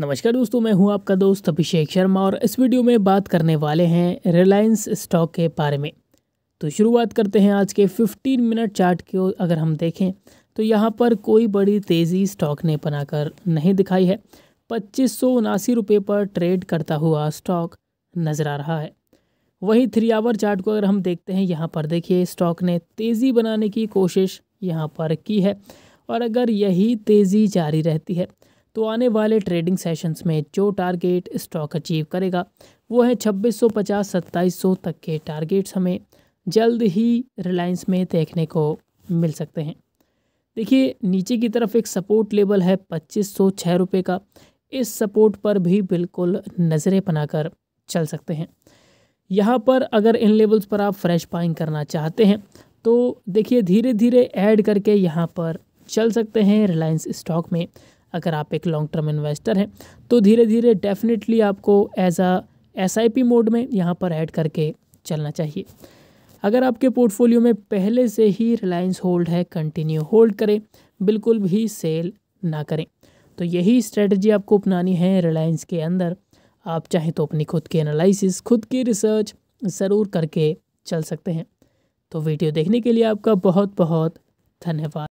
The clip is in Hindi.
नमस्कार दोस्तों मैं हूं आपका दोस्त अभिषेक शर्मा और इस वीडियो में बात करने वाले हैं रिलायंस स्टॉक के बारे में तो शुरुआत करते हैं आज के 15 मिनट चार्ट को अगर हम देखें तो यहाँ पर कोई बड़ी तेज़ी स्टॉक ने बनाकर नहीं दिखाई है पच्चीस सौ रुपये पर ट्रेड करता हुआ स्टॉक नज़र आ रहा है वही थ्री आवर चार्ट को अगर हम देखते हैं यहाँ पर देखिए स्टॉक ने तेज़ी बनाने की कोशिश यहाँ पर की है और अगर यही तेज़ी जारी रहती है तो आने वाले ट्रेडिंग सेशंस में जो टारगेट स्टॉक अचीव करेगा वो है 2650 सौ तक के टारगेट्स हमें जल्द ही रिलायंस में देखने को मिल सकते हैं देखिए नीचे की तरफ एक सपोर्ट लेवल है पच्चीस सौ छः रुपये का इस सपोर्ट पर भी बिल्कुल नज़रें बनाकर चल सकते हैं यहाँ पर अगर इन लेवल्स पर आप फ्रेश बाइंग करना चाहते हैं तो देखिए धीरे धीरे ऐड करके यहाँ पर चल सकते हैं रिलायंस स्टॉक में अगर आप एक लॉन्ग टर्म इन्वेस्टर हैं तो धीरे धीरे डेफिनेटली आपको एज आ एस मोड में यहाँ पर ऐड करके चलना चाहिए अगर आपके पोर्टफोलियो में पहले से ही रिलायंस होल्ड है कंटिन्यू होल्ड करें बिल्कुल भी सेल ना करें तो यही स्ट्रेटजी आपको अपनानी है रिलायंस के अंदर आप चाहें तो अपनी खुद की एनालिसिस खुद की रिसर्च ज़रूर करके चल सकते हैं तो वीडियो देखने के लिए आपका बहुत बहुत धन्यवाद